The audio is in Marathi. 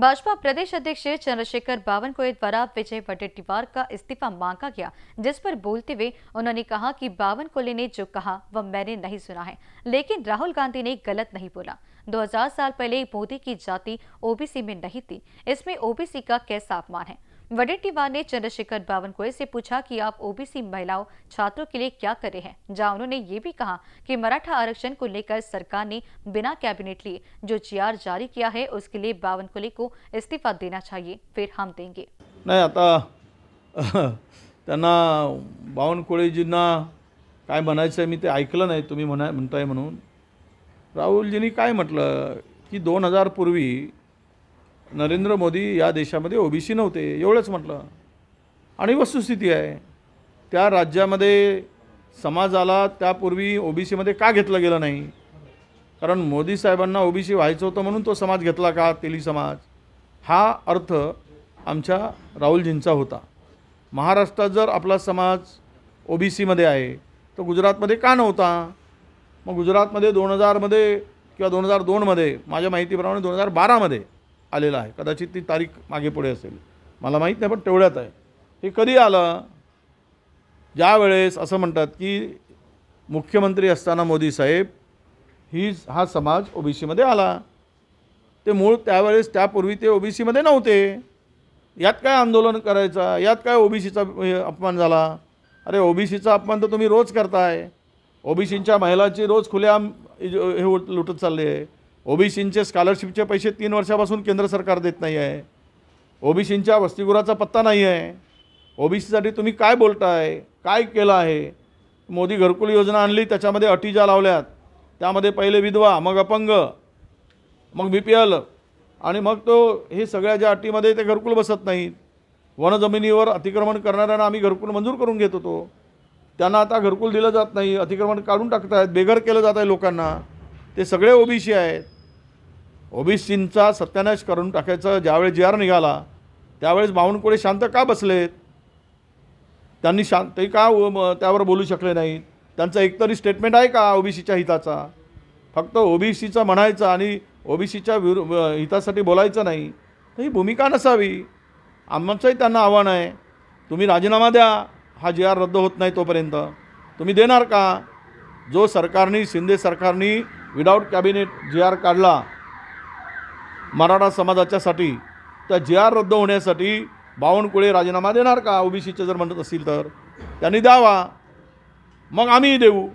भाजपा प्रदेश अध्यक्ष चंद्रशेखर बावनकुळे द्वारा विजय वडेट्टीवार का इस्तीफा मांगा गया जिस पर बोलते हुए उन्होंने कहा कि बावनकुले ने जो कहा वह मैंने नहीं सुना है लेकिन राहुल गांधी ने गलत नहीं बोला 2000 साल पहले मोदी की जाति ओबीसी में नहीं थी इसमें ओबीसी का कैसा अपमान है वडेटीवार ने चंद्रशेखर बावन कोय से पूछा कि आप ओबीसी महिलाओं छात्रों के लिए क्या करे हैं जहां उन्होंने ये भी कहा कि मराठा आरक्षण को लेकर सरकार ने बिना कैबिनेट लिए जो जीआर जारी किया है उसके लिए बावन कोले को इस्तीफा देना चाहिए फिर हम देंगे नहीं आता बावन बावनकुळेजींना काय मना चाहिए ते ऐकलं नाही तुम्ही म्हणा म्हणताय म्हणून राहुलजींनी काय म्हटलं की दोन हजार पूर्वी नरेंद्र मोदी या देशामध्ये ओबीसी नव्हते एवढंच म्हटलं आणि वस्तुस्थिती आहे त्या राज्यामध्ये समाजाला त्यापूर्वी ओबीसीमध्ये का घेतलं गेलं नाही कारण मोदी साहेबांना ओबीसी व्हायचं होतं म्हणून तो समाज घेतला का तेली समाज हा अर्थ आमच्या राहुलजींचा होता महाराष्ट्रात जर आपला समाज ओबीसीमध्ये आहे तर गुजरातमध्ये का नव्हता मग गुजरातमध्ये दोन हजारमध्ये किंवा दोन हजार दोनमध्ये माझ्या माहितीप्रमाणे दोन हजार बारामध्ये आलेला आहे कदाचित ती तारीख मागे पुढे असेल मला माहीत नाही पण तेवढ्यात आहे हे कधी आलं ज्या वेळेस असं म्हणतात की मुख्यमंत्री असताना मोदी साहेब ही हा समाज सीमध्ये आला ते मूळ त्यावेळेस त्यापूर्वी ते सीमध्ये नव्हते यात काय आंदोलन करायचा यात काय ओबीसीचा अपमान झाला अरे सीचा अपमान तर तुम्ही रोज करताय ओबीसींच्या महिलांची रोज खुल्या हे लुटत चालले आहे ओबीसींचे स्कॉलरशिपचे पैसे तीन वर्षापासून केंद्र सरकार देत नाही आहे ओबीसींच्या वसतिगृहाचा पत्ता नाही आहे ओबीसीसाठी तुम्ही काय बोलताय काय केलं आहे मोदी घरकुल योजना आणली त्याच्यामध्ये अटी ज्या लावल्यात त्यामध्ये पहिले विधवा मग अपंग मग बी पी एल आणि मग तो हे सगळ्या ज्या अटीमध्ये ते घरकुल बसत नाहीत वनजमिनीवर अतिक्रमण करणाऱ्यांना आम्ही घरकुल मंजूर करून घेत होतो त्यांना आता घरकुल दिलं जात नाही अतिक्रमण काढून टाकत आहेत बेघर केलं जात आहे लोकांना ते सगळे ओबीसी आहेत ओबीसींचा सत्यानाश करून टाकायचं ज्यावेळेस जी आर निघाला त्यावेळेस बावनकुळे शांत का बसलेत त्यांनी शांत ते का त्यावर बोलू शकले नाहीत त्यांचं एकतरी स्टेटमेंट आहे का ओबीसीच्या हिताचा फक्त ओबीसीचं म्हणायचं आणि ओबीसीच्या विरु हितासाठी बोलायचं नाही तर ही भूमिका नसावी आमचंही त्यांना आव्हान आहे तुम्ही राजीनामा द्या हा जी आर रद्द होत नाही तोपर्यंत तुम्ही देणार का जो सरकारनी शिंदे सरकारनी विदाऊट कॅबिनेट जी आर काढला मराठा समाजाच्यासाठी त्या जे आर रद्द होण्यासाठी बावनकुळे राजीनामा देणार का ओबीसीचे जर म्हणत असतील तर त्यांनी द्यावा मग आम्हीही देऊ